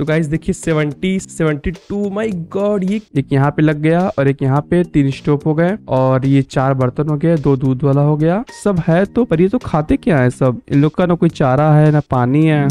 तो गाइज देखिए 70 72 माई गॉड ये एक यहाँ पे लग गया और एक यहाँ पे तीन स्टोप हो गए और ये चार बर्तन हो गए दो दूध वाला हो गया सब है तो पर ये तो खाते क्या है सब इन लोग का ना कोई चारा है ना पानी है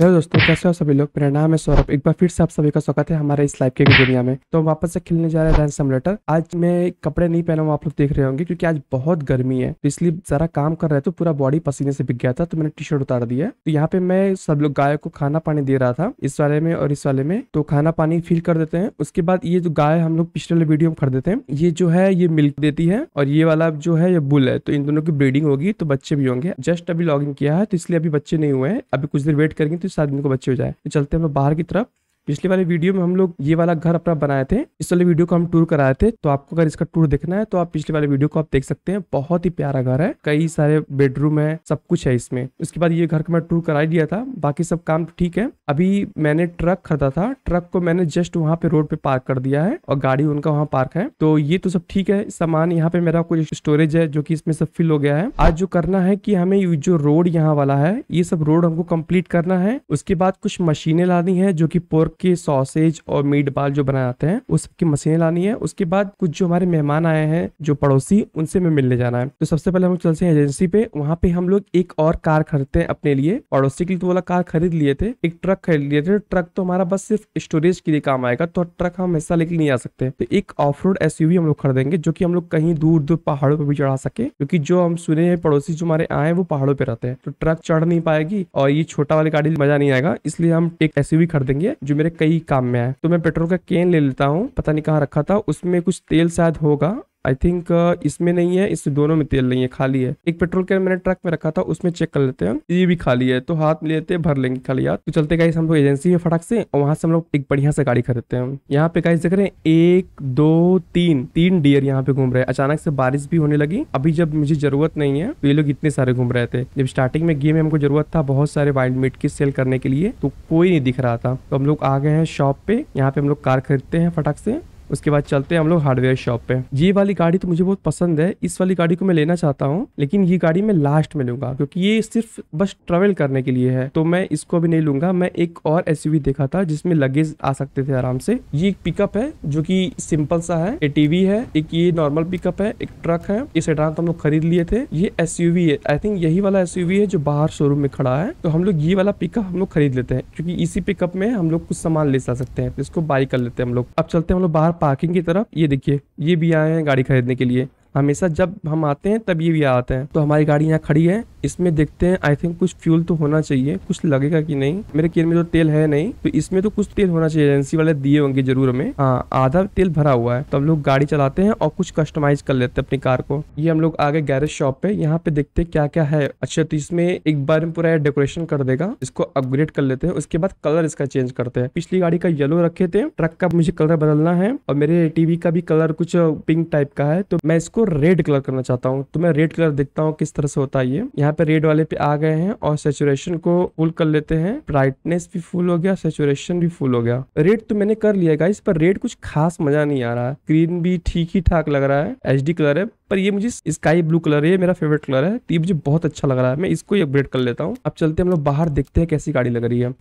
हेलो दोस्तों कैसे हो सभी लोग मेरा नाम है सौरभ एक बार फिर से आप सभी का स्वागत है हमारे इस लाइफ के दुनिया में तो वापस से खेलने जा रहे हैं सिमुलेटर आज मैं कपड़े नहीं पहना आप लोग देख रहे होंगे क्योंकि आज बहुत गर्मी है तो इसलिए जरा काम कर रहे थे पूरा बॉडी पसीने से बिक गया था तो मैंने टी शर्ट उतार दिया तो यहाँ पे मैं सब लोग गाय को खाना पानी दे रहा था इस वाले में और इस वाले में तो खाना पानी फिल कर देते हैं उसके बाद ये जो गाय हम लोग पिछले वीडियो में खरीदते हैं ये जो है ये मिल्क देती है और ये वाला जो है ये बुल है तो इन दोनों की ब्रीडिंग होगी तो बच्चे भी होंगे जस्ट अभी लॉग किया है तो इसलिए अभी बच्चे नहीं हुए हैं अभी कुछ देर वेट करेंगे तो तो शायद इनको बच्चे हो जाए तो चलते हम लोग बाहर की तरफ पिछले वाले वीडियो में हम लोग ये वाला घर अपना बनाए थे इस वाले वीडियो को हम टूर कराए थे तो आपको अगर इसका टूर देखना है तो आप पिछले वाले वीडियो को आप देख सकते हैं बहुत ही प्यारा घर है कई सारे बेडरूम है सब कुछ है इसमें उसके बाद ये घर का मैं टूर करा दिया था बाकी सब काम ठीक है अभी मैंने ट्रक खरीदा था ट्रक को मैंने जस्ट वहाँ पे रोड पे पार्क कर दिया है और गाड़ी उनका वहाँ पार्क है तो ये तो सब ठीक है सामान यहाँ पे मेरा कुछ स्टोरेज है जो की इसमें सब फिल हो गया है आज जो करना है की हमें जो रोड यहाँ वाला है ये सब रोड हमको कम्प्लीट करना है उसके बाद कुछ मशीनें लानी है जो की पोर्क के सॉसेज और मीट बाल जो बनाते हैं उस सबकी मशीनें लानी है उसके बाद कुछ जो हमारे मेहमान आए हैं जो पड़ोसी उनसे हमें मिलने जाना है तो सबसे पहले हम चलते हैं एजेंसी पे वहाँ पे हम लोग एक और कार खरीदते हैं अपने लिए पड़ोसी के लिए तो वाला कार खरीद लिए थे एक ट्रक खरीद लिए थे ट्रक तो हमारा बस सिर्फ स्टोरेज के लिए काम आएगा तो ट्रक हम हिस्सा लेके नहीं आ सकते तो एक ऑफ रोड एसयूवी हम लोग खरीदेंगे जो की हम लोग कहीं दूर दूर पहाड़ों पर भी चढ़ा सके क्योंकि जो हम सुने हैं पड़ोसी जो हमारे आए वो पहाड़ों पर रहते हैं तो ट्रक चढ़ नहीं पाएगी और ये छोटा वाली गाड़ी मजा नहीं आएगा इसलिए हम एक एसयूवी खरीदेंगे जो मेरे मेरे कई काम में आए तो मैं पेट्रोल का केन ले लेता हूँ पता नहीं कहाँ रखा था उसमें कुछ तेल शायद होगा आई थिंक uh, इसमें नहीं है इससे दोनों में तेल नहीं है खाली है एक पेट्रोल कैन मैंने ट्रक में रखा था उसमें चेक कर लेते हैं ये भी खाली है तो हाथ में लेते हैं भर लेंगे खाली हाथ तो चलते गाइस हम लोग एजेंसी में फटक से और वहां से हम लोग एक बढ़िया से गाड़ी खरीदते हैं यहाँ पे गाइस देख रहे हैं एक दो तीन तीन डियर यहाँ पे घूम रहे हैं अचानक से बारिश भी होने लगी अभी जब मुझे जरूरत नहीं है तो ये लोग इतने सारे घूम रहे थे जब स्टार्टिंग में गेम में हमको जरूरत था बहुत सारे वाइल्ड मीट की सेल करने के लिए तो कोई नहीं दिख रहा था तो हम लोग आ गए हैं शॉप पे यहाँ पे हम लोग कार खरीदते हैं फटक से उसके बाद चलते हैं हम लोग हार्डवेयर शॉप पे ये वाली गाड़ी तो मुझे बहुत पसंद है इस वाली गाड़ी को मैं लेना चाहता हूँ लेकिन ये गाड़ी मैं लास्ट में लूंगा क्योंकि ये सिर्फ बस ट्रेवल करने के लिए है तो मैं इसको अभी नहीं लूंगा मैं एक और एस देखा था जिसमे लगेज आ सकते थे आराम से ये एक पिकअप है जो की सिंपल सा है ए है एक ये नॉर्मल पिकअप है एक ट्रक है इस सेडान तो हम लोग खरीद लिए थे ये एस है आई थिंक यही वाला एस है जो बाहर शोरूम में खड़ा है तो हम लोग ये वाला पिकअप हम लोग खरीद लेते हैं क्योंकि इसी पिकअप में हम लोग कुछ सामान ले जा सकते हैं इसको बाई कर लेते हैं हम लोग अब चलते हैं हम लोग बाहर पार्किंग की तरफ ये देखिए ये भी आए हैं गाड़ी खरीदने के लिए हमेशा जब हम आते हैं तब ये भी आते हैं तो हमारी गाड़ी यहाँ खड़ी है इसमें देखते हैं आई थिंक कुछ फ्यूल तो होना चाहिए कुछ लगेगा कि नहीं मेरे केयर में तो तेल है नहीं तो इसमें तो कुछ तेल होना चाहिए एजेंसी वाले दिए होंगे जरूर हमें हाँ आधा तेल भरा हुआ है तो हम लोग गाड़ी चलाते हैं और कुछ कस्टमाइज कर लेते हैं अपनी कार को ये हम लोग आगे गैरेज शॉप पे यहाँ पे देखते हैं क्या क्या है अच्छा तो इसमें एक बार पूरा डेकोरेशन कर देगा इसको अपग्रेड कर लेते हैं उसके बाद कलर इसका चेंज करते हैं पिछली गाड़ी का येलो रखे थे ट्रक का मुझे कलर बदलना है और मेरे टीवी का भी कलर कुछ पिंक टाइप का है तो मैं इसको इसको रेड कलर करना चाहता हूँ तो मैं रेड कलर देखता हूँ किस तरह से होता है ये यहाँ पे रेड वाले पे आ गए हैं और सेचुरेशन को फुल कर लेते हैं ब्राइटनेस भी फुल हो गया सेचुरेशन भी फुल हो गया रेड तो मैंने कर लिया गाइस पर रेड कुछ खास मजा नहीं आ रहा है ग्रीन भी ठीक ही ठाक लग रहा है एच कलर है पर ये मुझे स्काई ब्लू कलर है मेरा फेवरेट कलर है तो ये मुझे बहुत अच्छा लग रहा है मैं इसको ही अपग्रेड कर लेता हूँ अब चलते हम लोग बाहर देखते हैं कैसी गाड़ी लग रही है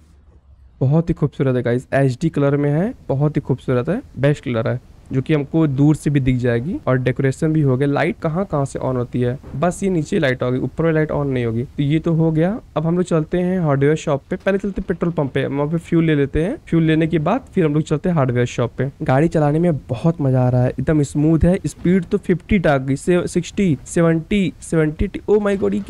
बहुत ही खूबसूरत है गाइस एच कलर में है बहुत ही खूबसूरत है बेस्ट कलर है जो कि हमको दूर से भी दिख जाएगी और डेकोरेशन भी हो गया लाइट कहाँ कहाँ से ऑन होती है बस ये नीचे लाइट होगी ऊपर वाली लाइट ऑन नहीं होगी तो ये तो हो गया अब हम लोग चलते हैं हार्डवेयर शॉप पे पहले चलते पेट्रोल पंप पे वहाँ पे फ्यूल ले लेते हैं फ्यूल लेने के बाद फिर हम लोग चलते हैं हार्डवेयर शॉप पे गाड़ी चलाने में बहुत मजा आ रहा है एकदम स्मूथ है स्पीड तो फिफ्टी टाक गई sixty seventy seventy oh my गोडी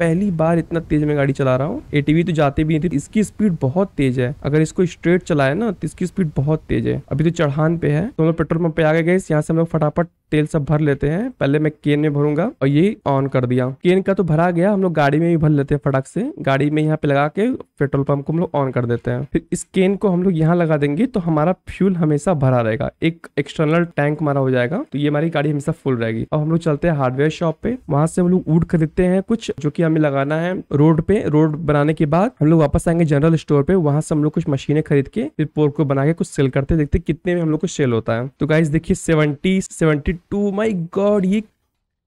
पहली बार इतना तेज में गाड़ी चला रहा हूँ ए तो जाते भी नहीं थी तो इसकी स्पीड बहुत तेज है अगर इसको स्ट्रेट चलाए ना तो इसकी स्पीड बहुत तेज है अभी तो चढ़ान पे है तो हम लोग पेट्रोल पंप पे आ गए गए यहाँ से हम लोग फटाफट तेल सब भर लेते हैं पहले मैं केन में भरूंगा और ये ऑन कर दिया केन का तो भरा गया हम लोग गाड़ी में भी भर लेते हैं फटाक से गाड़ी में यहाँ पे लगा के पेट्रोल पंप को हम लोग ऑन कर देते हैं फिर इस केन को हम लोग यहाँ लगा देंगे तो हमारा फ्यूल हमेशा भरा रहेगा एक एक्सटर्नल टैंक हमारा हो जाएगा तो ये हमारी गाड़ी हमेशा फुल रहेगी और हम लोग चलते हैं हार्डवेयर शॉप पे वहां से हम लोग उड़ खरीदते हैं कुछ जो की हमें लगाना है रोड पे रोड बनाने के बाद हम लोग वापस आएंगे जनरल स्टोर पे वहां से हम लोग कुछ मशीनें खरीद के फिर पोर्ट को बना के कुछ सेल करते देखते कितने में हम लोग को सेल होता है तो गाइज देखिए seventy seventy two my god ये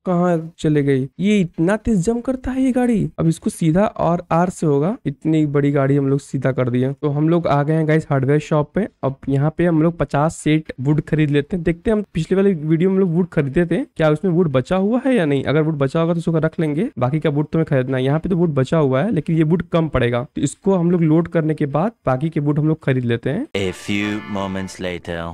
कहाँ चले गई ये इतना तेज जम करता है ये गाड़ी अब इसको सीधा और आर से होगा इतनी बड़ी गाड़ी हम लोग सीधा कर दिया तो हम लोग आ गए हैं गाइस हार्डवेयर शॉप पे अब यहाँ पे हम लोग पचास सेट वुड खरीद लेते हैं देखते हैं हम पिछले वाले वीडियो में लोग वुड खरीदे थे क्या उसमें वुड बचा हुआ है या नहीं अगर वुड बचा होगा तो उसको रख लेंगे बाकी का वुड तुम्हें तो खरीदना है यहाँ पे तो वुड बचा हुआ है लेकिन ये वुड कम पड़ेगा तो इसको हम लोग लोड करने के बाद बाकी के वुड हम लोग खरीद लेते हैं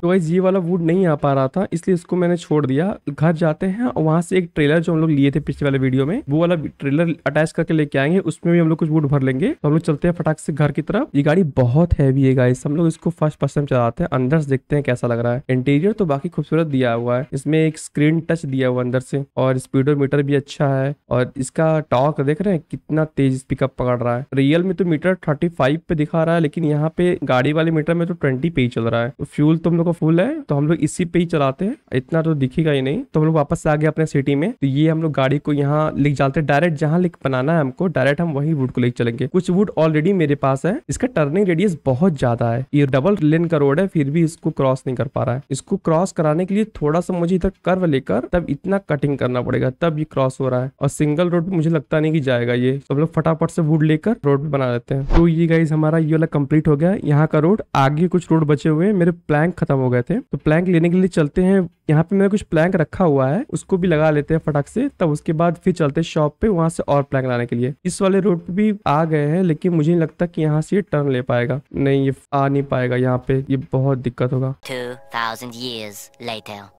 तो ये वाला वुड नहीं आ पा रहा था इसलिए इसको मैंने छोड़ दिया घर जाते हैं और वहां से एक ट्रेलर जो हम लोग लिए थे पिछले वाले वीडियो में वो वाला ट्रेलर अटैच करके लेके आएंगे उसमें भी हम लोग कुछ वुड भर लेंगे तो हम लोग चलते हैं फटाक से घर की तरफ ये गाड़ी बहुत हैवी है गाइस हम लोग इसको फर्स्ट पर्सन चलाते हैं अंदर से देखते हैं कैसा लग रहा है इंटीरियर तो बाकी खूबसूरत दिया हुआ है इसमें एक स्क्रीन टच दिया हुआ अंदर से और स्पीडो भी अच्छा है और इसका टॉक देख रहे हैं कितना तेज पिकअप पकड़ रहा है रियल में तो मीटर थर्टी पे दिखा रहा है लेकिन यहाँ पे गाड़ी वाले मीटर में तो ट्वेंटी पे ही चल रहा है फ्यूल तो, तो हम लोग का फुल है तो हम लोग इसी पे ही चलाते हैं इतना तो दिखेगा ही नहीं तो हम लोग वापस आ गए अपने सिटी में में तो ये हम लोग गाड़ी को यहाँ लिख जाते हैं डायरेक्ट जहाँ लिख बनाना है हमको डायरेक्ट हम वही वुड को लेकर चलेंगे कुछ वुड ऑलरेडी मेरे पास है इसका टर्निंग रेडियस बहुत ज्यादा है ये डबल लेन का रोड है फिर भी इसको क्रॉस नहीं कर पा रहा है इसको क्रॉस कराने के लिए थोड़ा सा मुझे इधर कर्व लेकर तब इतना कटिंग करना पड़ेगा तब ये क्रॉस हो रहा है और सिंगल रोड मुझे लगता नहीं कि जाएगा ये सब लोग फटाफट से वुड लेकर रोड बना लेते हैं तो ये गाइज हमारा ये वाला कम्प्लीट हो गया यहाँ का रोड आगे कुछ रोड बचे हुए मेरे प्लैंक खत्म हो गए थे तो प्लैंक लेने के लिए चलते हैं यहाँ पे मैंने कुछ प्लैंक रखा हुआ है उसको भी लगा लेते हैं हैं फटाक से तब उसके बाद फिर चलते शॉप पे वहाँ से और प्लैंक लाने के लिए इस वाले रोड पे भी आ गए हैं लेकिन मुझे नहीं लगता कि यहाँ से ये टर्न ले पाएगा नहीं ये आ नहीं पाएगा यहाँ पे ये बहुत दिक्कत होगा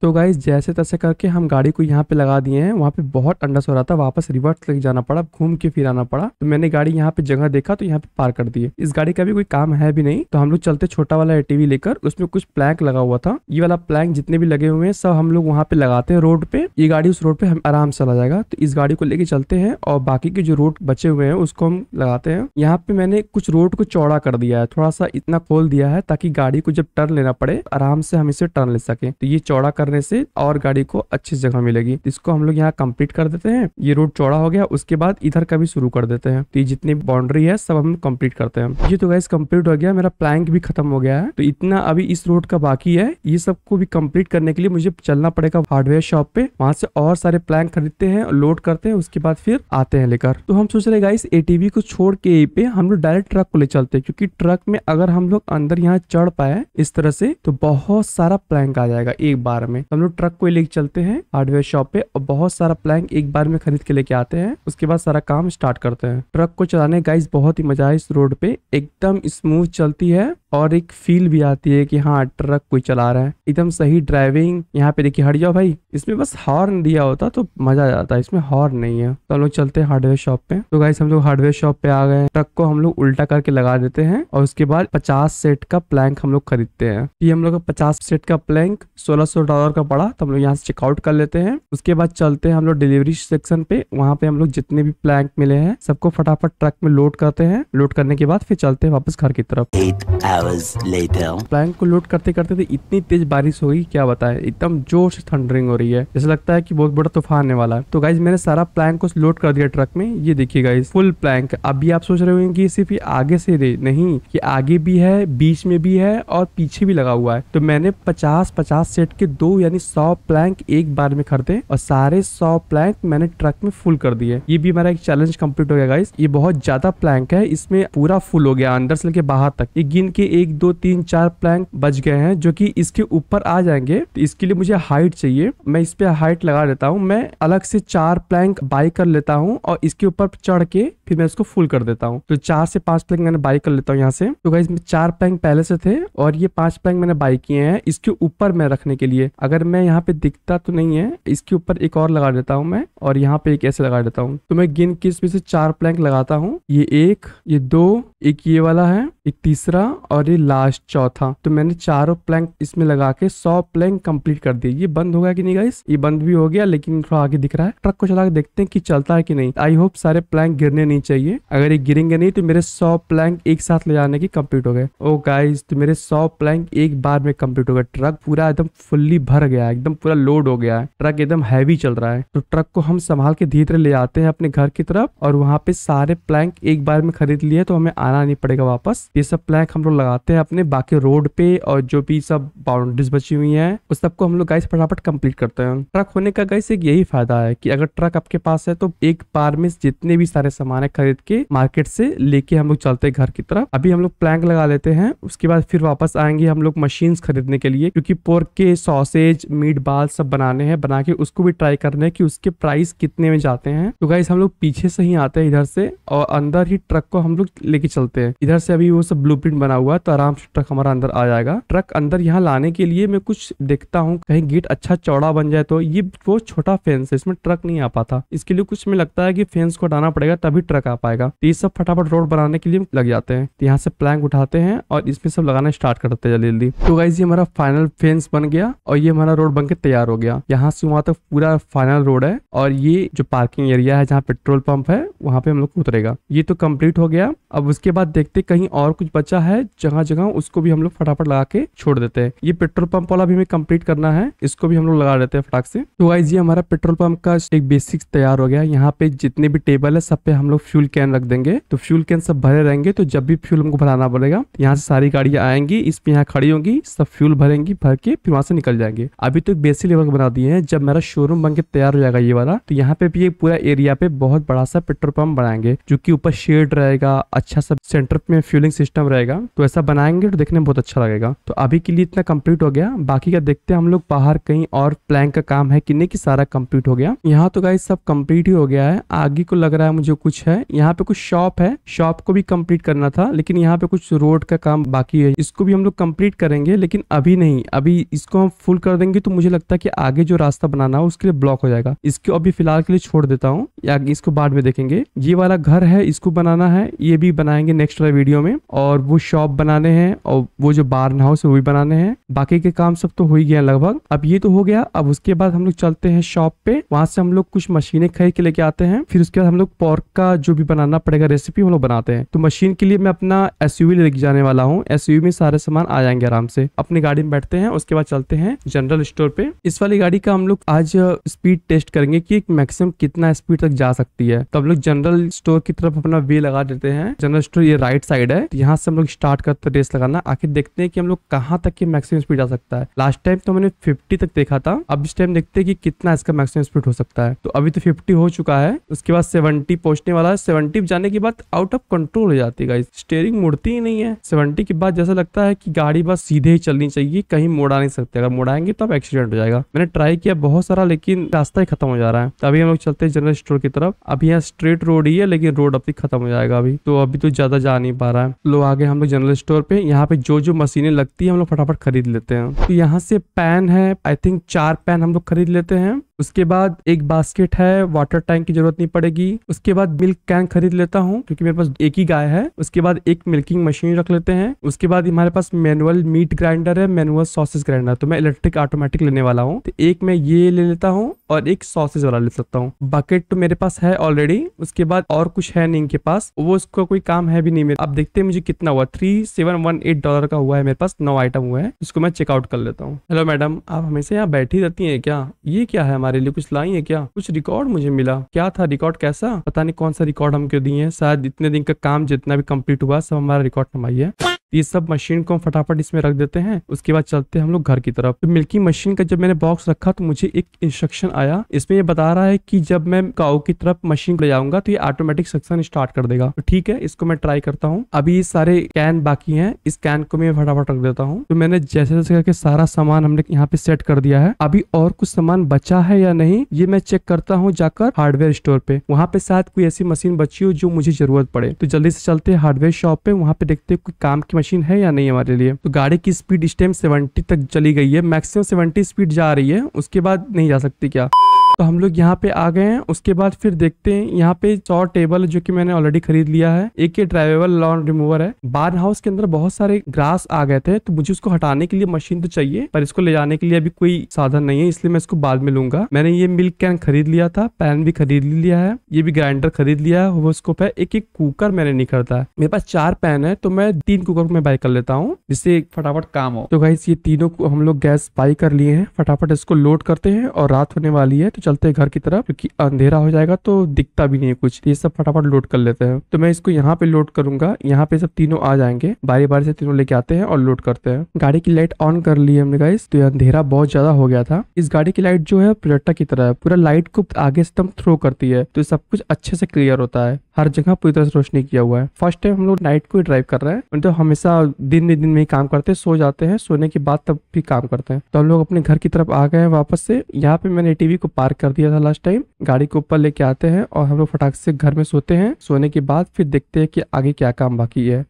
तो गाइज जैसे तैसे करके हम गाड़ी को यहाँ पे लगा दिए हैं वहाँ पे बहुत अंडस हो रहा था वापस रिवर्स लेके जाना पड़ा घूम के फिर आना पड़ा तो मैंने गाड़ी यहाँ पे जगह देखा तो यहाँ पे पार कर दिए इस गाड़ी का भी कोई काम है भी नहीं तो हम लोग चलते छोटा वाला एटीवी लेकर उसमें कुछ प्लैंक लगा हुआ था ये वाला प्लैंक जितने भी लगे हुए हैं सब हम लोग वहाँ पे लगाते हैं रोड पे ये गाड़ी उस रोड पे हम आराम से चला जाएगा तो इस गाड़ी को लेके चलते हैं और बाकी के जो रोड बचे हुए हैं उसको हम लगाते हैं यहाँ पे मैंने कुछ रोड को चौड़ा कर दिया है थोड़ा सा इतना खोल दिया है ताकि गाड़ी को जब टर्न लेना पड़े आराम से हम इसे टर्न ले सके तो ये चौड़ा करने से और गाड़ी को अच्छी जगह मिलेगी इसको हम लोग यहाँ कम्प्लीट कर देते हैं ये रोड चौड़ा हो गया उसके बाद इधर का भी शुरू कर देते हैं तो ये जितनी बाउंड्री है सब हम कम्प्लीट करते हैं ये तो गैस कम्प्लीट हो गया मेरा प्लैंक भी खत्म हो गया है तो इतना अभी इस रोड का बाकी है ये सबको भी कम्प्लीट करने के लिए मुझे चलना पड़ेगा हार्डवेयर शॉप पे वहाँ से और सारे सारे प्लैंक खरीदते हैं लोड करते हैं उसके बाद फिर आते हैं लेकर तो हम सोच रहे गाइस एटीवी को छोड़ के पे हम लोग डायरेक्ट ट्रक को ले चलते हैं क्योंकि ट्रक में अगर हम लोग अंदर यहाँ चढ़ पाए इस तरह से तो बहुत सारा प्लैंक आ जाएगा एक बार में हम लोग ट्रक को लेके चलते हैं हार्डवेयर शॉप पे और बहुत सारा प्लैंक एक बार में खरीद के लेके आते हैं उसके बाद सारा काम स्टार्ट करते हैं ट्रक को चलाने गाइस बहुत ही मजा है इस रोड पे एकदम स्मूथ चलती है और एक फील भी आती है कि हाँ ट्रक कोई चला रहा है एकदम सही ड्राइविंग यहाँ पे देखिए हट जाओ भाई इसमें बस हॉर्न दिया होता तो मजा आ जाता इसमें हॉर्न नहीं है तो हम लोग चलते हैं हार्डवेयर शॉप पे तो गाइस हम लोग हार्डवेयर शॉप पे आ गए ट्रक को हम लोग उल्टा करके लगा देते हैं और उसके बाद पचास सेट का प्लैंक हम लोग खरीदते हैं तो ये हम लोग का पचास सेट का प्लैंक सोलह डॉलर का पड़ा तो हम लोग यहाँ से चेकआउट कर लेते हैं उसके बाद चलते हैं हम लोग डिलीवरी सेक्शन पे वहाँ पे हम लोग जितने भी प्लैंक मिले हैं सबको फटाफट ट्रक में लोड करते हैं लोड करने के बाद फिर चलते हैं वापस घर की तरफ hours later. प्लैंक को लोड करते करते तो इतनी तेज बारिश हो गई क्या बताए एकदम जोर से थंडरिंग हो रही है जैसे लगता है की बहुत बड़ा तूफान आने वाला है तो गाइज मैंने सारा प्लैंक को लोड कर दिया ट्रक में ये देखिए गाइज फुल प्लैंक अभी आप सोच रहे होंगे की सिर्फ ये आगे से रे नहीं ये आगे भी है बीच में भी है और पीछे भी लगा हुआ है तो मैंने पचास पचास सेट के दो यानी सौ प्लैंक एक बार में खरीदे और सारे सौ प्लैंक मैंने ट्रक में फुल कर दिए ये भी हमारा एक चैलेंज कम्प्लीट हो गया गाइस ये बहुत ज्यादा प्लैंक है इसमें पूरा फुल हो गया अंदर से लेके बाहर तक ये गिन के एक दो तीन चार प्लैंक बच गए हैं जो कि इसके ऊपर आ जाएंगे तो इसके लिए मुझे हाइट चाहिए मैं इस पे हाइट लगा देता हूँ मैं अलग से चार प्लैंक बाई कर लेता हूँ और इसके ऊपर चढ़ के फिर मैं इसको फुल कर देता हूँ तो चार से पांच प्लैंक मैंने बाई कर लेता हूँ यहाँ से तो भाई इसमें चार प्लैंक पहले से थे और ये पांच प्लैंक मैंने बाई किए हैं इसके ऊपर मैं रखने के लिए अगर मैं यहाँ पे दिखता तो नहीं है इसके ऊपर एक और लगा देता हूँ मैं और यहाँ पे एक ऐसे लगा देता हूँ तो मैं गिन किस में से चार प्लैंक लगाता हूँ ये एक ये दो एक ये वाला है एक तीसरा और और ये लास्ट चौथा तो मैंने चारों प्लैंक इसमें लगा के सौ प्लैंक कंप्लीट कर दिए ये बंद होगा कि नहीं गाइस ये बंद भी हो गया लेकिन थोड़ा आगे दिख रहा है ट्रक को चला के देखते हैं कि चलता है कि नहीं आई होप सारे प्लैंक गिरने नहीं चाहिए अगर ये गिरेंगे नहीं तो मेरे सौ प्लैंक एक साथ ले जाने की कम्प्लीट हो गए ओ oh, गाइस तो मेरे सौ प्लैंक एक बार में कम्प्लीट हो गए ट्रक पूरा एकदम फुल्ली भर गया है एकदम पूरा लोड हो गया है ट्रक एकदम हैवी चल रहा है तो ट्रक को हम संभाल के धीरे धीरे ले जाते हैं अपने घर की तरफ और वहाँ पे सारे प्लैंक एक बार में खरीद लिए तो हमें आना नहीं पड़ेगा वापस ये सब प्लैंक हम लोग लगाते हैं अपने बाकी रोड पे और जो भी सब बाउंड्रीज बची हुई हैं उस सबको हम लोग गाइस फटाफट कंप्लीट करते हैं ट्रक होने का गाइस एक यही फायदा है कि अगर ट्रक आपके पास है तो एक बार में जितने भी सारे सामान है खरीद के मार्केट से लेके हम लोग चलते हैं घर की तरफ अभी हम लोग प्लैंक लगा लेते हैं उसके बाद फिर वापस आएंगे हम लोग मशीन खरीदने के लिए क्योंकि पोर्क के सॉसेज मीट बाल सब बनाने हैं बना के उसको भी ट्राई करने की उसके प्राइस कितने में जाते हैं तो गाइस हम लोग पीछे से ही आते हैं इधर से और अंदर ही ट्रक को हम लोग लेके चलते हैं इधर से अभी वो सब ब्लू बना हुआ तो आराम से ट्रक हमारा अंदर आ जाएगा ट्रक अंदर यहाँ लाने के लिए मैं कुछ देखता हूँ कहीं गेट अच्छा चौड़ा बन जाए तो ये वो छोटा फेंस है इसमें ट्रक नहीं आ पाता इसके लिए कुछ में लगता है कि फेंस को हटाना पड़ेगा तभी ट्रक आ पाएगा तो ये सब फटाफट रोड बनाने के लिए लग जाते हैं तो यहाँ से प्लैंक उठाते हैं और इसमें सब लगाना स्टार्ट करते हैं जल्दी जल्दी तो गाइज ये हमारा फाइनल फेंस बन गया और ये हमारा रोड बन के तैयार हो गया यहाँ से वहां तक पूरा फाइनल रोड है और ये जो पार्किंग एरिया है जहाँ पेट्रोल पंप है वहाँ पे हम लोग उतरेगा ये तो कम्प्लीट हो गया अब उसके बाद देखते कहीं और कुछ बचा है जगह जगह उसको भी हम लोग फटाफट लगा के छोड़ देते हैं ये पेट्रोल पंप वाला भी हमें कंप्लीट करना है इसको भी हम लोग लगा देते हैं फटाक से तो आई ये हमारा पेट्रोल पंप का एक बेसिक तैयार हो गया यहाँ पे जितने भी टेबल है सब पे हम लोग फ्यूल कैन रख देंगे तो फ्यूल कैन सब भरे रहेंगे तो जब भी फ्यूल हमको भराना पड़ेगा यहाँ से सारी गाड़ियां आएंगी इस पे यहाँ खड़ी होंगी सब फ्यूल भरेंगी भर के फिर वहां से निकल जाएंगे अभी तो एक बेसिक लेवल बना दिए हैं जब मेरा शोरूम बन के तैयार हो जाएगा ये वाला तो यहाँ पे भी पूरा एरिया पे बहुत बड़ा सा पेट्रोल पंप बनाएंगे जो की ऊपर शेड रहेगा अच्छा सा सेंटर में फ्यूलिंग सिस्टम रहेगा तो जैसा बनाएंगे तो देखने में बहुत अच्छा लगेगा तो अभी के लिए इतना कम्प्लीट हो गया बाकी का देखते हैं हम लोग बाहर कहीं और प्लैंक का काम है कि नहीं कि सारा कम्प्लीट हो गया यहाँ तो गाइज सब कम्प्लीट ही हो गया है आगे को लग रहा है मुझे कुछ है यहाँ पे कुछ शॉप है शॉप को भी कम्प्लीट करना था लेकिन यहाँ पे कुछ रोड का काम बाकी है इसको भी हम लोग कम्प्लीट करेंगे लेकिन अभी नहीं अभी इसको हम फुल कर देंगे तो मुझे लगता है की आगे जो रास्ता बनाना है उसके लिए ब्लॉक हो जाएगा इसको अभी फिलहाल के लिए छोड़ देता हूँ इसको बाद में देखेंगे ये वाला घर है इसको बनाना है ये भी बनाएंगे नेक्स्ट वीडियो में और वो शॉप बनाने हैं और वो जो बार्न हाउस है वो भी बनाने हैं बाकी के काम सब तो हो ही गया लगभग अब ये तो हो गया अब उसके बाद हम लोग चलते हैं शॉप पे वहां से हम लोग कुछ मशीनें खरीद के लेके आते हैं फिर उसके बाद हम लोग पॉर्क का जो भी बनाना पड़ेगा रेसिपी हम लोग बनाते हैं तो मशीन के लिए मैं अपना एस लेके जाने वाला हूँ एस में सारे सामान आ जाएंगे आराम से अपनी गाड़ी में बैठते हैं उसके बाद चलते हैं जनरल स्टोर पे इस वाली गाड़ी का हम लोग आज स्पीड टेस्ट करेंगे कि मैक्सिमम कितना स्पीड तक जा सकती है तो हम लोग जनरल स्टोर की तरफ अपना वे लगा देते हैं जनरल स्टोर ये राइट साइड है तो यहाँ से हम लोग स्टार्ट का तो रेस लगाना आखिर देखते हैं कि हम लोग कहाँ तक की मैक्सिमम स्पीड आ सकता है लास्ट टाइम तो मैंने फिफ्टी तक देखा था अब इस टाइम देखते हैं कि कितना इसका मैक्सिमम स्पीड हो सकता है तो अभी तो फिफ्टी हो चुका है उसके बाद सेवेंटी पहुंचने वाला है सेवेंटी जाने के बाद आउट ऑफ कंट्रोल हो जाती है स्टेयरिंग मुड़ती ही नहीं है सेवेंटी के बाद जैसा लगता है की गाड़ी बस सीधे ही चलनी चाहिए कहीं मोड़ा नहीं सकते अगर मोड़ाएंगे तो अब एक्सीडेंट हो जाएगा मैंने ट्राई किया बहुत सारा लेकिन रास्ता ही खत्म हो जा रहा है तो अभी हम लोग चलते हैं जनरल स्टोर की तरफ अभी यहाँ स्ट्रेट रोड ही है लेकिन रोड अभी खत्म हो जाएगा अभी तो अभी तो ज्यादा जा नहीं पा रहा है लोग आगे हम लोग जनरल स्टोर पे यहाँ पे जो जो मशीनें लगती है हम लोग फटाफट खरीद लेते हैं तो यहाँ से पैन है आई थिंक चार पैन हम लोग खरीद लेते हैं उसके बाद एक बास्केट है वाटर टैंक की जरूरत नहीं पड़ेगी उसके बाद मिल्क कैन खरीद लेता हूँ क्योंकि मेरे पास एक ही गाय है उसके बाद एक मिल्किंग मशीन रख लेते हैं उसके बाद हमारे पास मैनुअल मीट ग्राइंडर है मैनुअल सॉसेज ग्राइंडर तो मैं इलेक्ट्रिक ऑटोमेटिक लेने वाला हूँ तो एक मैं ये ले लेता हूँ और एक सॉसेज वाला ले सकता हूँ बकेट तो मेरे पास है ऑलरेडी उसके बाद और कुछ है नहीं इनके पास वो उसका कोई काम है भी नहीं मेरे अब देखते हैं मुझे कितना हुआ three seven one eight dollar का हुआ है मेरे पास नौ आइटम हुआ है इसको मैं चेकआउट कर लेता हूँ हेलो मैडम आप हमेशा यहाँ बैठी रहती है क्या ये क्या है हमारे हमारे लिए कुछ लाई है क्या कुछ रिकॉर्ड मुझे मिला क्या था रिकॉर्ड कैसा पता नहीं कौन सा रिकॉर्ड हम क्यों दिए हैं शायद इतने दिन का काम जितना भी कम्प्लीट हुआ सब हमारा रिकॉर्ड कमाई है तो ये सब मशीन को हम फटाफट इसमें रख देते हैं उसके बाद चलते हैं हम लोग घर की तरफ तो मिल्किंग मशीन का जब मैंने बॉक्स रखा तो मुझे एक इंस्ट्रक्शन आया इसमें ये बता रहा है कि जब मैं काउ की तरफ मशीन ले जाऊंगा तो ये ऑटोमेटिक सक्शन स्टार्ट कर देगा तो ठीक है इसको मैं ट्राई करता हूँ अभी ये सारे कैन बाकी है इस कैन को मैं फटाफट रख देता हूँ तो मैंने जैसे जैसे करके सारा सामान हमने यहाँ पे सेट कर दिया है अभी और कुछ सामान बचा है या नहीं ये मैं चेक करता हूँ जाकर हार्डवेयर स्टोर पे वहाँ पे शायद कोई ऐसी मशीन बची हो जो मुझे जरूरत पड़े तो जल्दी से चलते हार्डवेयर शॉप पे वहाँ पे देखते हैं कोई काम की मशीन है या नहीं हमारे लिए तो गाड़ी की स्पीड इस टाइम सेवेंटी तक चली गई है मैक्सिमम सेवेंटी स्पीड जा रही है उसके बाद नहीं जा सकती क्या तो हम लोग यहाँ पे आ गए हैं उसके बाद फिर देखते हैं यहाँ पे चौर टेबल जो कि मैंने ऑलरेडी खरीद लिया है एक ये ड्राइवेबल लॉन रिमूवर है बार हाउस के अंदर बहुत सारे ग्रास आ गए थे तो मुझे उसको हटाने के लिए मशीन तो चाहिए पर इसको ले जाने के लिए अभी कोई साधन नहीं है इसलिए मैं इसको बाद में लूंगा मैंने ये मिल्क कैन खरीद लिया था पैन भी खरीद लिया है ये भी ग्राइंडर खरीद लिया है होस्कोप है एक एक कुकर मैंने नहीं खरीदा है मेरे पास चार पैन है तो मैं तीन कुकर को मैं बाई कर लेता हूँ जिससे फटाफट काम हो तो भाई ये तीनों को हम लोग गैस बाई कर लिए हैं फटाफट इसको लोड करते हैं और रात होने वाली है तो चलते हैं घर की तरफ क्योंकि अंधेरा हो जाएगा तो दिखता भी नहीं है कुछ ये सब फटाफट लोड कर लेते हैं तो मैं इसको यहाँ पे लोड करूंगा यहाँ पे सब तीनों आ जाएंगे बारी बारी से तीनों लेके आते हैं और लोड करते हैं गाड़ी की लाइट ऑन कर ली हमने गाइस तो अंधेरा बहुत ज्यादा हो गया था इस गाड़ी की लाइट जो है प्रोजेक्टा की तरह पूरा लाइट को आगे से थ्रो करती है तो सब कुछ अच्छे से क्लियर होता है हर जगह पूरी तरह से रोशनी किया हुआ है फर्स्ट टाइम हम लोग नाइट को ड्राइव कर रहे हैं मतलब तो हमेशा दिन दिन में ही काम करते हैं सो जाते हैं सोने के बाद तब भी काम करते हैं तो हम लोग अपने घर की तरफ आ गए हैं वापस से यहाँ पे मैंने टीवी को पार पार्क कर दिया था लास्ट टाइम गाड़ी को ऊपर लेके आते हैं और हम लोग फटाक से घर में सोते हैं सोने के बाद फिर देखते हैं कि आगे क्या काम बाकी है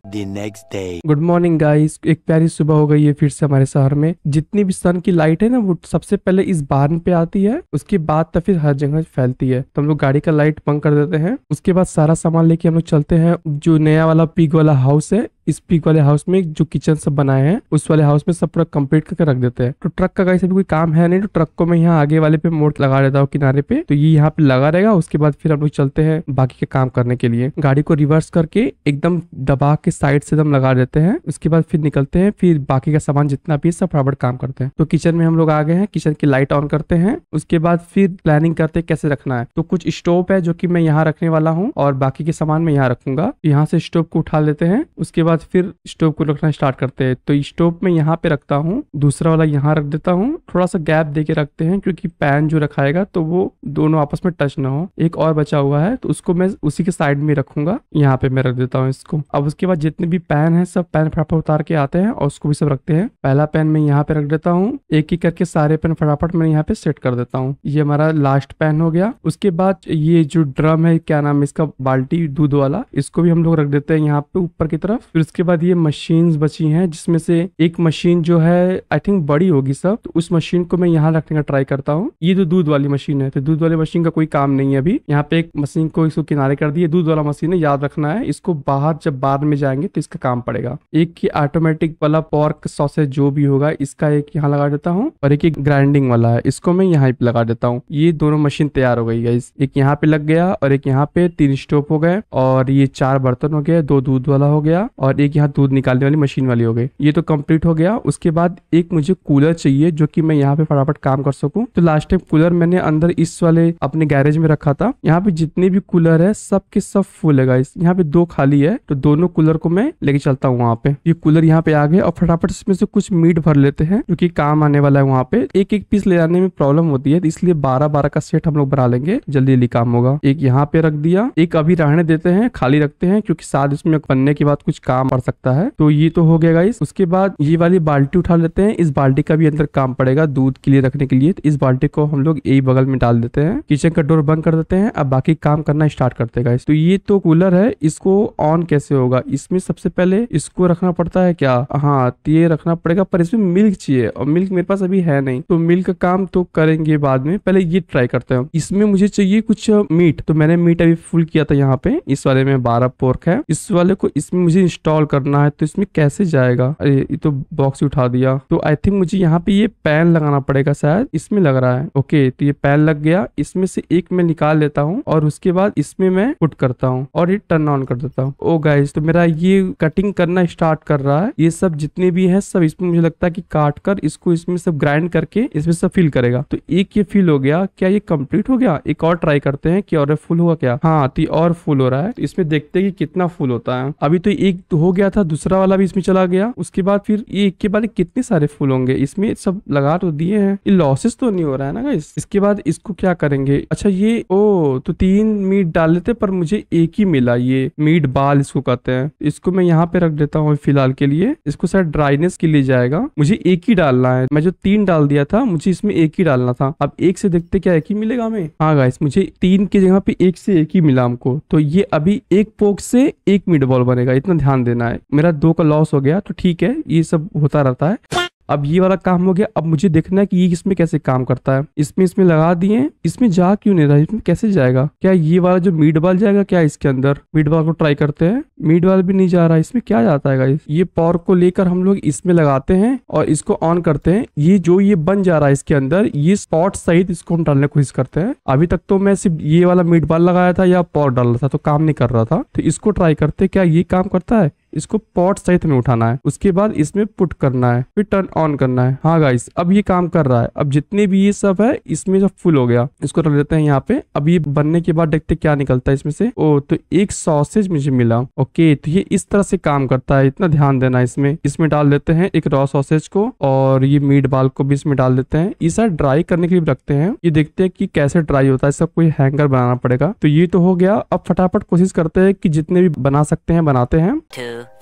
गुड मॉर्निंग गाइस एक प्यारी सुबह हो गई है फिर से हमारे शहर में जितनी भी सन की लाइट है ना वो सबसे पहले इस बार्न पे आती है उसके बाद तो फिर हर जगह फैलती है तो हम लोग गाड़ी का लाइट बंद कर देते हैं उसके बाद सारा सामान लेके हम लोग चलते हैं जो नया वाला पिग वाला हाउस है इस पीक वाले हाउस में जो किचन सब बनाए हैं उस वाले हाउस में सब पूरा कंप्लीट करके रख देते हैं तो ट्रक का गाइस अभी कोई काम है नहीं तो ट्रक को मैं यहाँ आगे वाले पे मोड़ लगा देता हूँ किनारे पे तो ये यह यहाँ पे लगा रहेगा उसके बाद फिर हम लोग चलते हैं बाकी के काम करने के लिए गाड़ी को रिवर्स करके एकदम दबा के साइड से एकदम लगा देते हैं उसके बाद फिर निकलते हैं फिर बाकी का सामान जितना भी है सब फटाफट काम करते हैं तो किचन में हम लोग आ गए हैं किचन की लाइट ऑन करते हैं उसके बाद फिर प्लानिंग करते हैं कैसे रखना है तो कुछ स्टोव है जो की मैं यहाँ रखने वाला हूँ और बाकी के सामान मैं यहाँ रखूंगा यहाँ से स्टोव को उठा लेते हैं उसके बाद बाद फिर स्टोव को रखना स्टार्ट करते हैं तो स्टोव में यहाँ पे रखता हूँ दूसरा वाला यहाँ रख देता हूँ थोड़ा सा गैप दे के रखते हैं क्योंकि पैन जो रखाएगा तो वो दोनों आपस में टच ना हो एक और बचा हुआ है तो उसको मैं उसी के साइड में रखूंगा यहाँ पे मैं रख देता हूँ इसको अब उसके बाद जितने भी पैन है सब पैन फटाफट उतार के आते हैं और उसको भी सब रखते हैं पहला पैन मैं यहाँ पे रख देता हूँ एक एक करके सारे पैन फटाफट मैं यहाँ पे सेट कर देता हूँ ये हमारा लास्ट पैन हो गया उसके बाद ये जो ड्रम है क्या नाम है इसका बाल्टी दूध वाला इसको भी हम लोग रख देते हैं यहाँ पे ऊपर की तरफ फिर उसके बाद ये मशीन बची हैं जिसमें से एक मशीन जो है आई थिंक बड़ी होगी सब तो उस मशीन को मैं यहाँ रखने का ट्राई करता हूँ ये जो दूध वाली मशीन है तो दूध वाली मशीन का कोई काम नहीं है अभी यहाँ पे एक मशीन को इसको किनारे कर दिए दूध वाला मशीन है याद रखना है इसको बाहर जब बाद में जाएंगे तो इसका काम पड़ेगा एक की ऑटोमेटिक वाला पॉर्क सॉसेज जो भी होगा इसका एक यहाँ लगा देता हूँ और एक ग्राइंडिंग वाला है इसको मैं यहाँ पे लगा देता हूँ ये दोनों मशीन तैयार हो गई है एक यहाँ पे लग गया और एक यहाँ पे तीन स्टोव हो गए और ये चार बर्तन हो गए दो दूध वाला हो गया और और एक यहाँ दूध निकालने वाली मशीन वाली हो गई ये तो कम्प्लीट हो गया उसके बाद एक मुझे कूलर चाहिए जो की मैं यहाँ पे फटाफट काम कर सकू तो लास्ट टाइम कूलर मैंने अंदर इस वाले अपने गैरेज में रखा था यहाँ पे जितने भी कूलर है सबके सब फुल है गाइस यहाँ पे दो खाली है तो दोनों कूलर को मैं लेके चलता हूँ वहाँ पे ये कूलर यहाँ पे आ गए और फटाफट इसमें से कुछ मीट भर लेते हैं क्योंकि काम आने वाला है वहाँ पे एक एक पीस ले जाने में प्रॉब्लम होती है तो इसलिए बारह बारह का सेट हम लोग बना लेंगे जल्दी जल्दी काम होगा एक यहाँ पे रख दिया एक अभी रहने देते हैं खाली रखते हैं क्योंकि साथ इसमें बनने के बाद कुछ काम काम पड़ सकता है तो ये तो हो गया गाइस उसके बाद ये वाली बाल्टी उठा लेते हैं इस बाल्टी का भी अंदर काम पड़ेगा दूध के लिए रखने के लिए तो इस बाल्टी को हम लोग यही बगल में डाल देते हैं किचन का डोर बंद कर देते हैं अब बाकी काम करना स्टार्ट करते गाइस तो ये तो कूलर है इसको ऑन कैसे होगा इसमें सबसे पहले इसको रखना पड़ता है क्या हाँ तो ये रखना पड़ेगा पर इसमें मिल्क चाहिए और मिल्क मेरे पास अभी है नहीं तो मिल्क का काम तो करेंगे बाद में पहले ये ट्राई करते हैं इसमें मुझे चाहिए कुछ मीट तो मैंने मीट अभी फुल किया था यहाँ पे इस वाले में बारह पोर्क है इस वाले को इसमें मुझे इंस्टॉल इंस्टॉल करना है तो इसमें कैसे जाएगा अरे ये तो बॉक्स उठा दिया तो आई थिंक मुझे यहाँ पे ये पैन लगाना पड़ेगा शायद इसमें लग रहा है ओके तो ये पैन लग गया इसमें से एक मैं निकाल लेता हूँ और उसके बाद इसमें मैं पुट करता हूँ और ये टर्न ऑन कर देता हूँ ओ oh, गाइज तो मेरा ये कटिंग करना स्टार्ट कर रहा है ये सब जितने भी है सब इसमें मुझे लगता है कि काट कर इसको इसमें सब ग्राइंड करके इसमें सब फिल करेगा तो एक ये फिल हो गया क्या ये कम्प्लीट हो गया एक और ट्राई करते हैं कि और फुल हुआ क्या हाँ तो और फुल हो रहा है तो इसमें देखते हैं कि कितना फुल होता है अभी तो एक हो गया था दूसरा वाला भी इसमें चला गया उसके बाद फिर ये एक के बाद कितने सारे फूल होंगे इसमें सब लगा तो दिए हैं ये लॉसेस तो नहीं हो रहा है ना गाइस इसके बाद इसको क्या करेंगे अच्छा ये ओ तो तीन मीट डाल लेते पर मुझे एक ही मिला ये मीट बाल इसको कहते हैं इसको मैं यहाँ पे रख देता हूँ फिलहाल के लिए इसको सर ड्राइनेस के लिए जाएगा मुझे एक ही डालना है मैं जो तीन डाल दिया था मुझे इसमें एक ही डालना था अब एक से देखते क्या एक ही मिलेगा हमें हाँ गाइस मुझे तीन की जगह पे एक से एक ही मिला हमको तो ये अभी एक पोक से एक मीट बॉल बनेगा इतना ध्यान दे देना है मेरा दो का लॉस हो गया तो ठीक है ये सब होता रहता है अब ये वाला काम हो गया अब मुझे देखना है कि ये इसमें कैसे काम करता है इसमें इसमें लगा दिए इसमें जा क्यों नहीं रहा इसमें कैसे जाएगा क्या ये वाला जो मीट बॉल जाएगा क्या इसके अंदर मीट बॉल को ट्राई करते हैं मीट बॉल भी नहीं जा रहा इसमें क्या जाता है गाइस ये पॉर को लेकर हम लोग इसमें लगाते हैं और इसको ऑन करते हैं ये जो ये बन जा रहा है इसके अंदर ये स्पॉट सहित इसको हम डालने की कोशिश करते हैं अभी तक तो मैं सिर्फ ये वाला मीट बॉल लगाया था या पॉर डाल रहा था तो काम नहीं कर रहा था तो इसको ट्राई करते क्या ये काम करता है इसको पॉट सहित में उठाना है उसके बाद इसमें पुट करना है फिर टर्न ऑन करना है हाँ गाइस अब ये काम कर रहा है अब जितने भी ये सब है इसमें जब फुल हो गया इसको रख देते हैं यहाँ पे अब ये बनने के बाद देखते क्या निकलता है इसमें से ओ तो एक सॉसेज मुझे मिला ओके तो ये इस तरह से काम करता है इतना ध्यान देना इसमें इसमें डाल देते हैं एक रॉ सॉसेज को और ये मीट बाल को भी इसमें डाल देते हैं ये ड्राई करने के लिए रखते हैं ये देखते हैं कि कैसे ड्राई होता है सब कोई हैंगर बनाना पड़ेगा तो ये तो हो गया अब फटाफट कोशिश करते हैं कि जितने भी बना सकते हैं बनाते हैं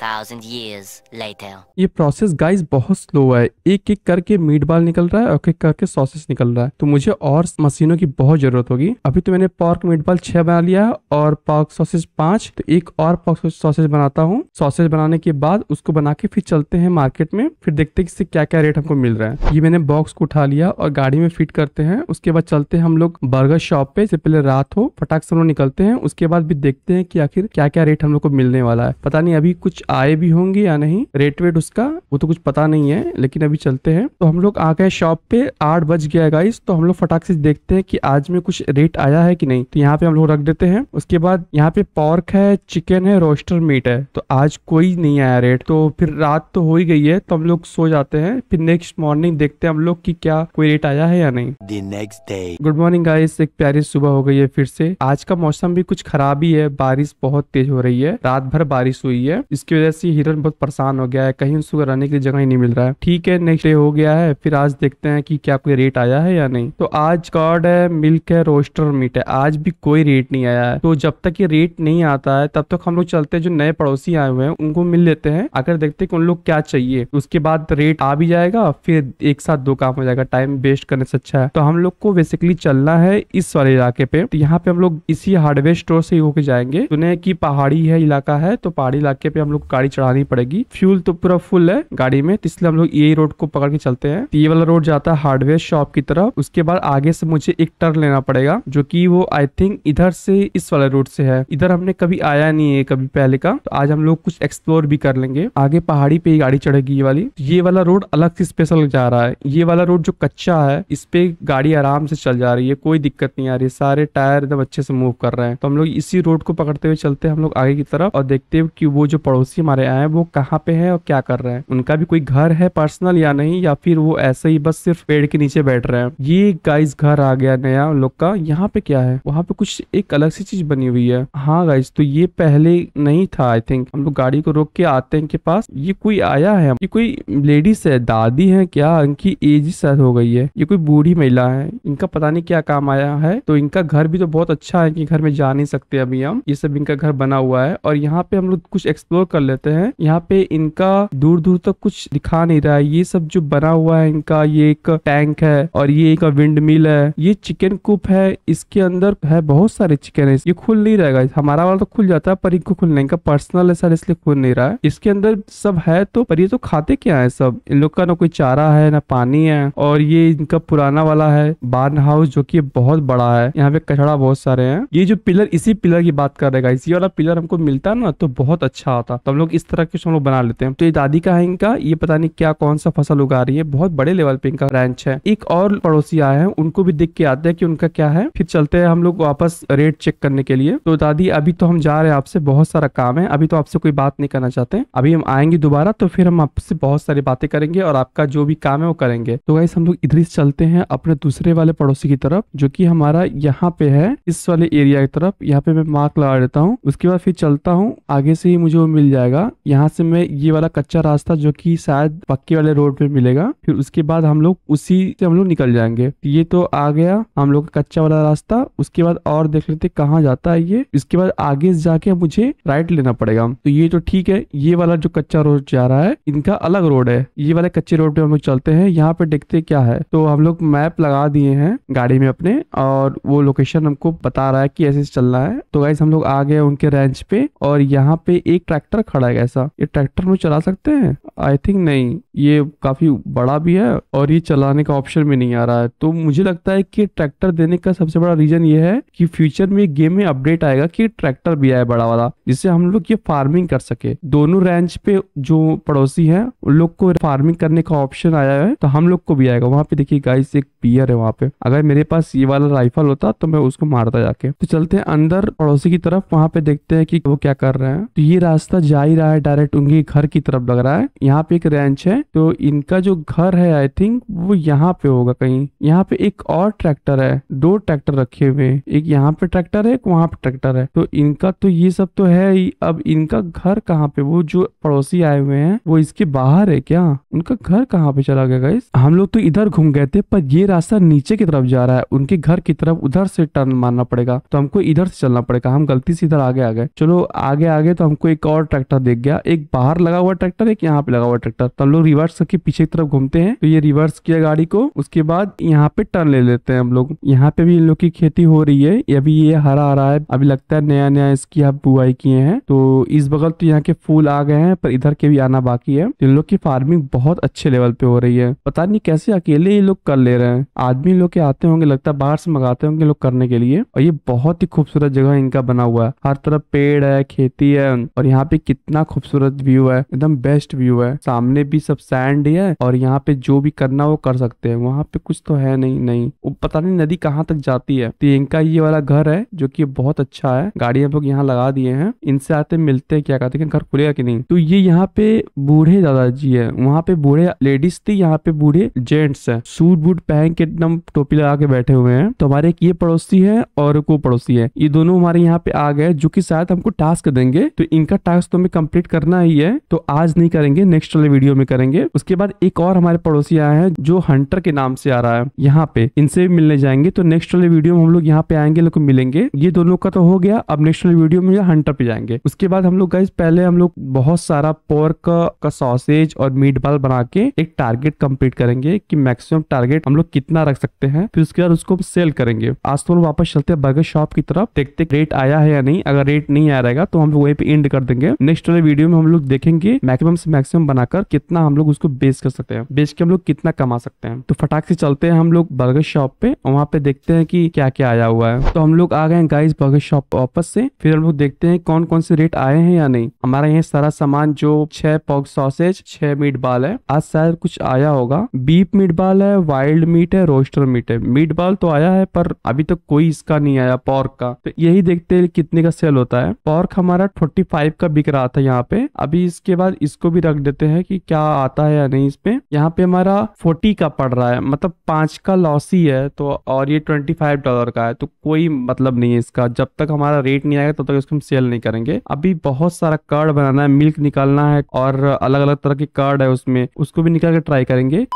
2000 years later. ये प्रोसेस गाइस बहुत स्लो है एक एक करके मीट बाल निकल रहा है और एक एक करके सॉसेज निकल रहा है तो मुझे और मशीनों की बहुत जरूरत होगी अभी तो मैंने पॉर्क मीट बाल छह बना लिया है और पॉर्क सॉसेज पांच तो एक और पॉर्क सॉसेज बनाता हूँ सॉसेज बनाने के बाद उसको बना के फिर चलते हैं मार्केट में फिर देखते हैं इससे क्या क्या रेट हमको मिल रहा है ये मैंने बॉक्स को उठा लिया और गाड़ी में फिट करते हैं उसके बाद चलते हैं हम लोग बर्गर शॉप पे इससे पहले रात हो फटाक से हम निकलते हैं उसके बाद भी देखते हैं कि आखिर क्या क्या रेट हम लोग को मिलने वाला है पता नहीं अभी कुछ कुछ आए भी होंगे या नहीं रेट वेट उसका वो तो कुछ पता नहीं है लेकिन अभी चलते हैं तो हम लोग आ गए शॉप पे आठ बज गया है गाइस तो हम लोग फटाक से देखते हैं कि आज में कुछ रेट आया है कि नहीं तो यहाँ पे हम लोग रख देते हैं उसके बाद यहाँ पे पॉर्क है चिकन है रोस्टर मीट है तो आज कोई नहीं आया रेट तो फिर रात तो हो ही गई है तो हम लोग सो जाते हैं फिर नेक्स्ट मॉर्निंग देखते हैं हम लोग की क्या कोई रेट आया है या नहीं गुड मॉर्निंग गाइस एक प्यारी सुबह हो गई है फिर से आज का मौसम भी कुछ खराब ही है बारिश बहुत तेज हो रही है रात भर बारिश हुई है इसकी वजह से हिरन बहुत परेशान हो गया है कहीं उसको रहने के लिए जगह ही नहीं मिल रहा है ठीक है नेक्स्ट डे हो गया है फिर आज देखते हैं कि क्या कोई रेट आया है या नहीं तो आज कॉड है मिल्क है रोस्टर और मीट है आज भी कोई रेट नहीं आया है तो जब तक ये रेट नहीं आता है तब तक हम लोग चलते हैं जो नए पड़ोसी आए हुए हैं उनको मिल लेते हैं आकर देखते हैं कि उन लोग क्या चाहिए उसके बाद रेट आ भी जाएगा फिर एक साथ दो काम हो जाएगा टाइम वेस्ट करने से अच्छा है तो हम लोग को बेसिकली चलना है इस वाले इलाके पे तो यहाँ पे हम लोग इसी हार्डवेयर स्टोर से होके जाएंगे सुने की पहाड़ी है इलाका है तो पहाड़ी इलाके पे हम लोग गाड़ी चढ़ानी पड़ेगी फ्यूल तो पूरा फुल है गाड़ी में तो इसलिए हम लोग ये रोड को पकड़ के चलते हैं तो ये वाला रोड जाता है हार्डवेयर शॉप की तरफ उसके बाद आगे से मुझे एक टर्न लेना पड़ेगा जो की वो आई थिंक इधर से इस वाले रोड से है इधर हमने कभी आया नहीं है कभी पहले का तो आज हम लोग कुछ एक्सप्लोर भी कर लेंगे आगे पहाड़ी पे गाड़ी चढ़ेगी ये वाली तो ये वाला रोड अलग से स्पेशल जा रहा है ये वाला रोड जो कच्चा है इस पे गाड़ी आराम से चल जा रही है कोई दिक्कत नहीं आ रही सारे टायर एकदम अच्छे से मूव कर रहे हैं तो हम लोग इसी रोड को पकड़ते हुए चलते हैं हम लोग आगे की तरफ और देखते हैं कि वो जो पड़ोस पड़ोसी हमारे आए हैं वो कहाँ पे है और क्या कर रहे हैं उनका भी कोई घर है पर्सनल या नहीं या फिर वो ऐसे ही बस सिर्फ पेड़ के नीचे बैठ रहे हैं ये गाइस घर आ गया नया लोग का यहाँ पे क्या है वहाँ पे कुछ एक अलग सी चीज बनी हुई है हाँ गाइज तो ये पहले नहीं था आई थिंक हम लोग गाड़ी को रोक के आते हैं इनके पास ये कोई आया है ये कोई लेडीज है दादी है क्या इनकी एज शायद हो गई है ये कोई बूढ़ी महिला है इनका पता नहीं क्या काम आया है तो इनका घर भी तो बहुत अच्छा है कि घर में जा नहीं सकते अभी हम ये सब इनका घर बना हुआ है और यहाँ पे हम लोग कुछ एक्सप्लोर कर लेते हैं यहाँ पे इनका दूर दूर तक कुछ दिखा नहीं रहा है ये सब जो बना हुआ है इनका ये एक टैंक है और ये एक विंड मिल है ये चिकन कूप है इसके अंदर है बहुत सारे चिकन है ये खुल नहीं रहेगा हमारा वाला तो खुल जाता है पर इनको खुलने का पर्सनल है सर इसलिए खुल नहीं रहा है इसके अंदर सब है तो पर ये तो खाते क्या है सब इन लोग का ना कोई चारा है ना पानी है और ये इनका पुराना वाला है बार्न हाउस जो की बहुत बड़ा है यहाँ पे कचड़ा बहुत सारे है ये जो पिलर इसी पिलर की बात कर रहेगा इसी वाला पिलर हमको मिलता ना तो बहुत अच्छा आता तो हम लोग इस तरह के हम लोग बना लेते हैं तो ये दादी का है इनका ये पता नहीं क्या कौन सा फसल उगा रही है बहुत बड़े लेवल पे इनका ब्रांच है एक और पड़ोसी आए हैं उनको भी देख के आते हैं कि उनका क्या है फिर चलते हैं हम लोग वापस रेट चेक करने के लिए तो दादी अभी तो हम जा रहे हैं आपसे बहुत सारा काम है अभी तो आपसे कोई बात नहीं करना चाहते अभी हम आएंगे दोबारा तो फिर हम आपसे बहुत सारी बातें करेंगे और आपका जो भी काम है वो करेंगे तो वैसे हम लोग इधर चलते हैं अपने दूसरे वाले पड़ोसी की तरफ जो की हमारा यहाँ पे है इस वाले एरिया की तरफ यहाँ पे मैं मार्क लगा देता हूँ उसके बाद फिर चलता हूँ आगे से ही मुझे वो मिल मिल जाएगा यहाँ से मैं ये वाला कच्चा रास्ता जो कि शायद पक्के वाले रोड पे मिलेगा फिर उसके बाद हम लोग उसी से हम लोग निकल जाएंगे ये तो आ गया हम लोग कच्चा वाला रास्ता उसके बाद और देख लेते कहाँ जाता है ये इसके बाद आगे जाके मुझे राइट लेना पड़ेगा तो ये तो ठीक है ये वाला जो कच्चा रोड जा रहा है इनका अलग रोड है ये वाले कच्चे रोड पे हम लोग चलते हैं यहाँ पे देखते क्या है तो हम लोग मैप लगा दिए हैं गाड़ी में अपने और वो लोकेशन हमको बता रहा है कि ऐसे चलना है तो गाइज हम लोग आ गए उनके रेंज पे और यहाँ पे एक ट्रैक ट्रैक्टर खड़ा है ऐसा ये ट्रैक्टर में चला सकते हैं आई थिंक नहीं ये काफी बड़ा भी है और ये चलाने का ऑप्शन भी नहीं आ रहा है तो मुझे लगता है कि ट्रैक्टर देने का सबसे बड़ा रीजन ये है कि फ्यूचर में गेम में अपडेट आएगा कि ट्रैक्टर भी आए बड़ा वाला जिससे हम लोग ये फार्मिंग कर सके दोनों रेंज पे जो पड़ोसी है उन लोग को फार्मिंग करने का ऑप्शन आया है तो हम लोग को भी आएगा वहाँ पे देखिए गाइस एक पियर है वहाँ पे अगर मेरे पास ये वाला राइफल होता तो मैं उसको मारता जाके तो चलते हैं अंदर पड़ोसी की तरफ वहाँ पे देखते हैं कि वो क्या कर रहे हैं तो ये रास्ता रास्ता जा ही रहा है डायरेक्ट उनके घर की तरफ लग रहा है यहाँ पे एक रेंच है तो इनका जो घर है आई थिंक वो यहाँ पे होगा कहीं यहाँ पे एक और ट्रैक्टर है दो ट्रैक्टर रखे हुए एक यहाँ पे ट्रैक्टर है एक वहाँ पे ट्रैक्टर है तो इनका तो ये सब तो है ही अब इनका घर कहाँ पे वो जो पड़ोसी आए हुए हैं वो इसके बाहर है क्या उनका घर कहाँ पे चला गया गाइस हम लोग तो इधर घूम गए थे पर ये रास्ता नीचे की तरफ जा रहा है उनके घर की तरफ उधर से टर्न मारना पड़ेगा तो हमको इधर से चलना पड़ेगा हम गलती से इधर आगे आ गए चलो आगे आगे तो हमको एक और ट्रैक्टर देख गया एक बाहर लगा हुआ ट्रैक्टर एक यहाँ पे लगा हुआ ट्रैक्टर तो हम लोग रिवर्स करके पीछे की तरफ घूमते हैं तो ये रिवर्स किया गाड़ी को उसके बाद यहाँ पे टर्न ले लेते हैं हम लोग यहाँ पे भी इन लोग की खेती हो रही है अभी ये हरा हरा है अभी लगता है नया नया इसकी आप बुआई किए हैं तो इस बगल तो यहाँ के फूल आ गए हैं पर इधर के भी आना बाकी है तो इन लोग की फार्मिंग बहुत अच्छे लेवल पे हो रही है पता नहीं कैसे अकेले ये लोग कर ले रहे हैं आदमी लोग के आते होंगे लगता है बाहर से मंगाते होंगे लोग करने के लिए और ये बहुत ही खूबसूरत जगह इनका बना हुआ है हर तरफ पेड़ है खेती है और यहाँ पे पे कितना खूबसूरत व्यू है एकदम बेस्ट व्यू है सामने भी सब सैंड है और यहाँ पे जो भी करना वो कर सकते हैं वहाँ पे कुछ तो है नहीं नहीं वो पता नहीं नदी कहाँ तक जाती है तो इनका ये वाला घर है जो की बहुत अच्छा है गाड़ी हम लोग यहाँ लगा दिए है इनसे आते मिलते हैं क्या कहते हैं घर खुलेगा की नहीं तो ये यहाँ पे बूढ़े दादाजी है वहाँ पे बूढ़े लेडीज थी यहाँ पे बूढ़े जेंट्स है सूट बूट पहन के एकदम टोपी लगा के बैठे हुए हैं तो हमारे एक ये पड़ोसी है और को पड़ोसी है ये दोनों हमारे यहाँ पे आ गए जो कि शायद हमको टास्क देंगे तो इनका टास्क तो हमें कंप्लीट करना ही है तो आज नहीं करेंगे नेक्स्ट वाले वीडियो में करेंगे उसके बाद एक और हमारे पड़ोसी आया है जो हंटर के नाम से आ रहा है यहाँ पे इनसे भी मिलने जाएंगे तो नेक्स्ट वाले वीडियो में हम लोग यहाँ पे आएंगे लोग मिलेंगे ये दोनों का तो हो गया अब नेक्स्ट वाले वीडियो में हंटर पे जाएंगे उसके बाद हम लोग गाइज पहले हम लोग बहुत सारा पोर्क का सॉसेज और मीट बाल बना के एक टारगेट कम्प्लीट करेंगे की मैक्सिमम टारगेट हम लोग कितना रख सकते हैं फिर उसके बाद उसको सेल करेंगे आज तो हम वापस चलते हैं बर्गर शॉप की तरफ देखते रेट आया है या नहीं अगर रेट नहीं आ रहेगा तो हम लोग वही पे एंड कर देंगे नेक्स्ट वाले वीडियो में हम लोग देखेंगे मैक्सिमम से मैक्सिमम बनाकर कितना हम लोग उसको बेच कर सकते हैं बेच के हम लोग कितना कमा सकते हैं तो फटाक से चलते हैं हम लोग बर्गर शॉप पे वहाँ पे देखते हैं कि क्या क्या आया हुआ है तो हम लोग आ गए गाइस बर्गर शॉप वापस से फिर हम लोग देखते हैं कौन कौन से रेट आए हैं या नहीं हमारा यहाँ सारा सामान जो छह पॉक सॉसेज छह मीट बाल है आज शायद कुछ आया होगा बीफ मीट बाल है वाइल्ड मीट है रोस्टर मीट है मीट बाल तो आया है पर अभी तक तो कोई इसका नहीं आया पॉर्क का तो यही देखते हैं कितने का सेल होता है पॉर्क हमारा फोर्टी फाइव का बिक दिख रहा था यहाँ पे अभी इसके बाद इसको भी रख देते हैं कि क्या आता है या नहीं इसमें यहाँ पे हमारा फोर्टी का पड़ रहा है मतलब पांच का लॉस ही है तो और ये ट्वेंटी फाइव डॉलर का है तो कोई मतलब नहीं है इसका जब तक हमारा रेट नहीं आएगा तब तो तक तो इसको हम सेल नहीं करेंगे अभी बहुत सारा कार्ड बनाना है मिल्क निकालना है और अलग अलग तरह के कार्ड है उसमें उसको भी निकाल के ट्राई करेंगे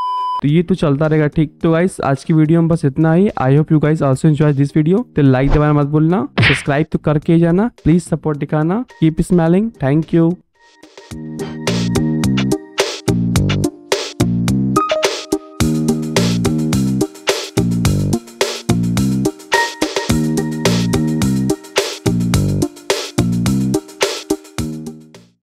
तो ये तो चलता रहेगा ठीक तो गाइस आज की वीडियो में बस इतना ही I hope you guys also enjoy this video तो लाइक दबाना मत भूलना सब्सक्राइब तो करके जाना प्लीज सपोर्ट दिखाना कीप स्मेलिंग थैंक यू